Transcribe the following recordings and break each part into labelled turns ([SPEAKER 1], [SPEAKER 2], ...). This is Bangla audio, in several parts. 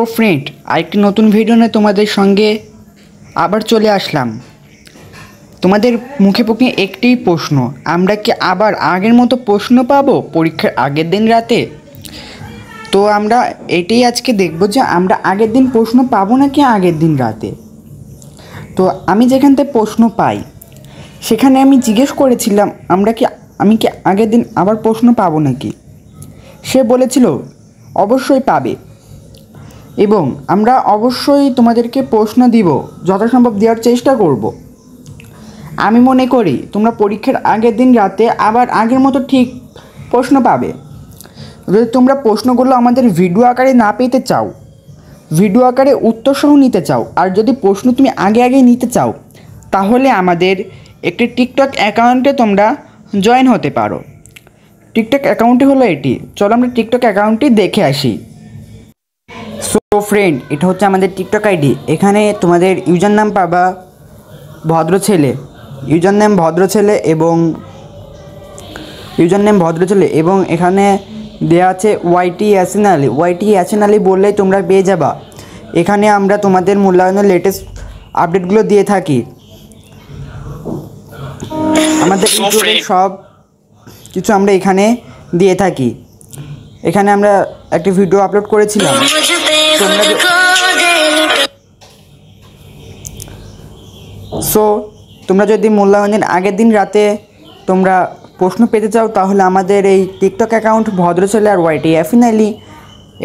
[SPEAKER 1] ও ফ্রেন্ড আরেকটি নতুন ভিডিও নিয়ে তোমাদের সঙ্গে আবার চলে আসলাম তোমাদের মুখে পক্ষে একটি প্রশ্ন আমরা কি আবার আগের মতো প্রশ্ন পাবো পরীক্ষার আগের দিন রাতে তো আমরা এটাই আজকে দেখব যে আমরা আগের দিন প্রশ্ন পাবো নাকি আগের দিন রাতে তো আমি যেখান থেকে প্রশ্ন পাই সেখানে আমি জিজ্ঞেস করেছিলাম আমরা কি আমি কি আগের দিন আবার প্রশ্ন পাবো নাকি সে বলেছিল অবশ্যই পাবে এবং আমরা অবশ্যই তোমাদেরকে প্রশ্ন দিব যথাসম্ভব দেওয়ার চেষ্টা করব আমি মনে করি তোমরা পরীক্ষার আগের দিন রাতে আবার আগের মতো ঠিক প্রশ্ন পাবে যদি তোমরা প্রশ্নগুলো আমাদের ভিডিও আকারে না পেতে চাও ভিডিও আকারে উত্তরসহ নিতে চাও আর যদি প্রশ্ন তুমি আগে আগে নিতে চাও তাহলে আমাদের একটি টিকটক অ্যাকাউন্টে তোমরা জয়েন হতে পারো টিকটক অ্যাকাউন্টটি হলো এটি চলো আমরা টিকটক অ্যাকাউন্টটি দেখে আসি ফ্রেন্ড এটা হচ্ছে আমাদের টিকটক আইডি এখানে তোমাদের ইউজার নাম পাবা ভদ্র ছেলে ইউজার নেম ভদ্র ছেলে এবং ইউজার নেম ভদ্র ছেলে এবং এখানে দেওয়া আছে ওয়াইটি অ্যাসেন আলি ওয়াইটি অ্যাসেন আলি বললেই তোমরা পেয়ে যাবা এখানে আমরা তোমাদের মূল্যায়নের লেটেস্ট আপডেটগুলো দিয়ে থাকি আমাদের সব কিছু আমরা এখানে দিয়ে থাকি এখানে আমরা একটি ভিডিও আপলোড করেছিলাম সো তোমরা যদি মূল্যায়নের আগের দিন রাতে তোমরা প্রশ্ন পেতে চাও তাহলে আমাদের এই টিকটক অ্যাকাউন্ট ভদ্রছেলে আর ওয়াইটি অ্যাফিনালি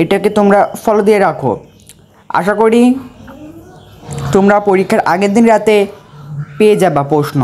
[SPEAKER 1] এটাকে তোমরা ফলো দিয়ে রাখো আশা করি তোমরা পরীক্ষার আগের দিন রাতে পেয়ে যাবা প্রশ্ন